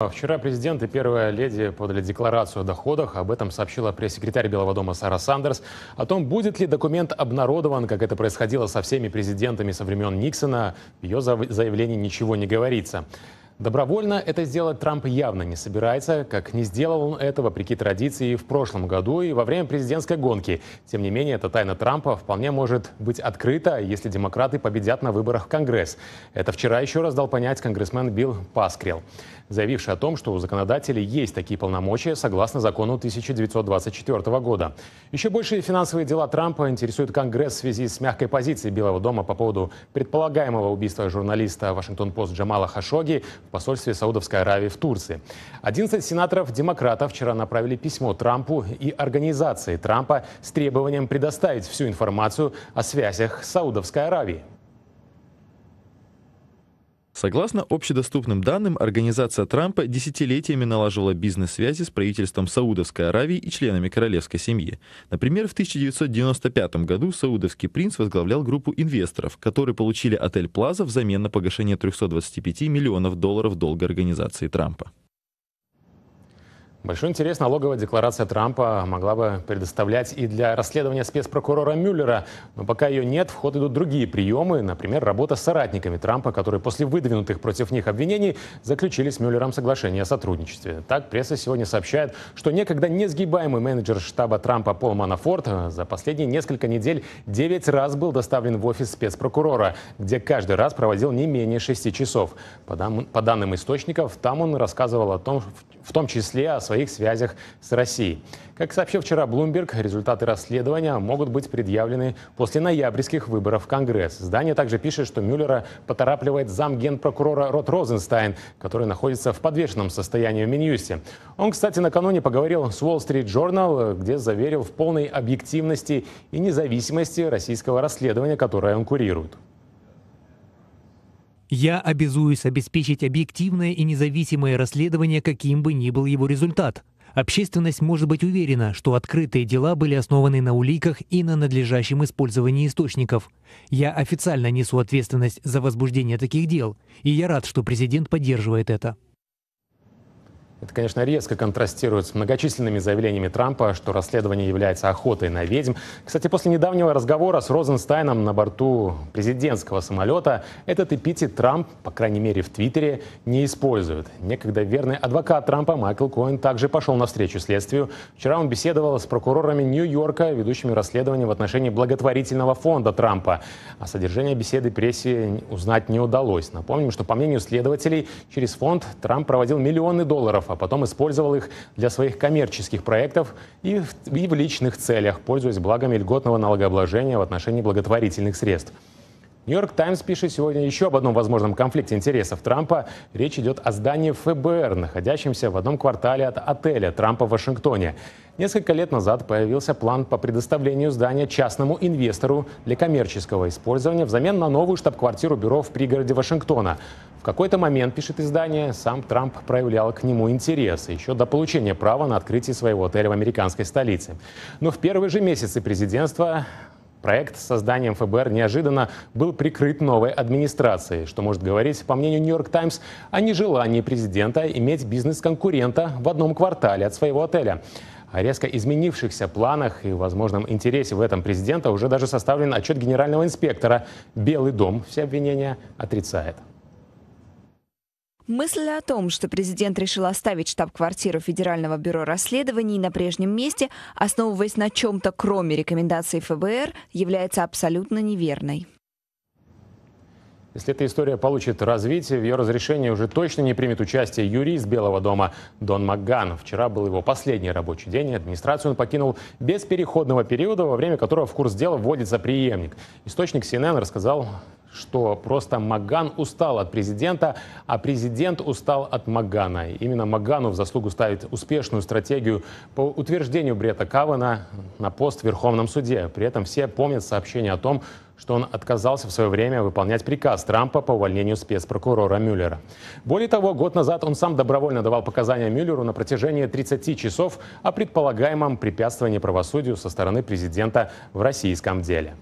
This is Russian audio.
А вчера президент и первая леди подали декларацию о доходах. Об этом сообщила пресс-секретарь Белого дома Сара Сандерс. О том, будет ли документ обнародован, как это происходило со всеми президентами со времен Никсона, в ее заявлении ничего не говорится. Добровольно это сделать Трамп явно не собирается, как не сделал он это, вопреки традиции, в прошлом году и во время президентской гонки. Тем не менее, эта тайна Трампа вполне может быть открыта, если демократы победят на выборах в Конгресс. Это вчера еще раз дал понять конгрессмен Билл Паскрил, заявивший о том, что у законодателей есть такие полномочия согласно закону 1924 года. Еще больше финансовые дела Трампа интересуют Конгресс в связи с мягкой позицией Белого дома по поводу предполагаемого убийства журналиста Вашингтон-Пост Джамала Хашоги в посольстве Саудовской Аравии в Турции. 11 сенаторов-демократов вчера направили письмо Трампу и организации Трампа с требованием предоставить всю информацию о связях с Саудовской Аравией. Согласно общедоступным данным, организация Трампа десятилетиями налаживала бизнес-связи с правительством Саудовской Аравии и членами королевской семьи. Например, в 1995 году саудовский принц возглавлял группу инвесторов, которые получили отель «Плаза» взамен на погашение 325 миллионов долларов долга организации Трампа. Большой интерес налоговая декларация Трампа могла бы предоставлять и для расследования спецпрокурора Мюллера. Но пока ее нет, в ход идут другие приемы, например, работа с соратниками Трампа, которые после выдвинутых против них обвинений заключили с Мюллером соглашение о сотрудничестве. Так, пресса сегодня сообщает, что некогда несгибаемый менеджер штаба Трампа Пол Манафорт за последние несколько недель 9 раз был доставлен в офис спецпрокурора, где каждый раз проводил не менее 6 часов. По, По данным источников, там он рассказывал о том, в том числе о своих связях с Россией. Как сообщил вчера Bloomberg, результаты расследования могут быть предъявлены после ноябрьских выборов в Конгресс. Здание также пишет, что Мюллера поторапливает зам генпрокурора Рот Розенстайн, который находится в подвешенном состоянии в Минюсте. Он, кстати, накануне поговорил с Wall Street Journal, где заверил в полной объективности и независимости российского расследования, которое он курирует. Я обязуюсь обеспечить объективное и независимое расследование, каким бы ни был его результат. Общественность может быть уверена, что открытые дела были основаны на уликах и на надлежащем использовании источников. Я официально несу ответственность за возбуждение таких дел, и я рад, что президент поддерживает это. Это, конечно, резко контрастирует с многочисленными заявлениями Трампа, что расследование является охотой на ведьм. Кстати, после недавнего разговора с Розенстайном на борту президентского самолета этот эпитет Трамп, по крайней мере в Твиттере, не использует. Некогда верный адвокат Трампа Майкл Коэн также пошел на встречу следствию. Вчера он беседовал с прокурорами Нью-Йорка, ведущими расследование в отношении благотворительного фонда Трампа. О содержании беседы прессе узнать не удалось. Напомним, что по мнению следователей, через фонд Трамп проводил миллионы долларов а потом использовал их для своих коммерческих проектов и в, и в личных целях, пользуясь благами льготного налогообложения в отношении благотворительных средств. Нью-Йорк Таймс пишет сегодня еще об одном возможном конфликте интересов Трампа. Речь идет о здании ФБР, находящемся в одном квартале от отеля Трампа в Вашингтоне. Несколько лет назад появился план по предоставлению здания частному инвестору для коммерческого использования взамен на новую штаб-квартиру бюро в пригороде Вашингтона. В какой-то момент, пишет издание, сам Трамп проявлял к нему интерес еще до получения права на открытие своего отеля в американской столице. Но в первые же месяцы президентства Проект с созданием ФБР неожиданно был прикрыт новой администрацией, что может говорить, по мнению «Нью-Йорк Таймс», о нежелании президента иметь бизнес конкурента в одном квартале от своего отеля. О резко изменившихся планах и возможном интересе в этом президента уже даже составлен отчет генерального инспектора. Белый дом все обвинения отрицает. Мысль о том, что президент решил оставить штаб-квартиру Федерального бюро расследований на прежнем месте, основываясь на чем-то кроме рекомендаций ФБР, является абсолютно неверной. Если эта история получит развитие, в ее разрешении уже точно не примет участие юрист Белого дома Дон Макган. Вчера был его последний рабочий день, и администрацию он покинул без переходного периода, во время которого в курс дела вводится преемник. Источник CNN рассказал что просто Маган устал от президента, а президент устал от Магана. именно Магану в заслугу ставит успешную стратегию по утверждению Брета Кавана на пост в Верховном суде. При этом все помнят сообщение о том, что он отказался в свое время выполнять приказ Трампа по увольнению спецпрокурора Мюллера. Более того, год назад он сам добровольно давал показания Мюллеру на протяжении 30 часов о предполагаемом препятствовании правосудию со стороны президента в российском деле.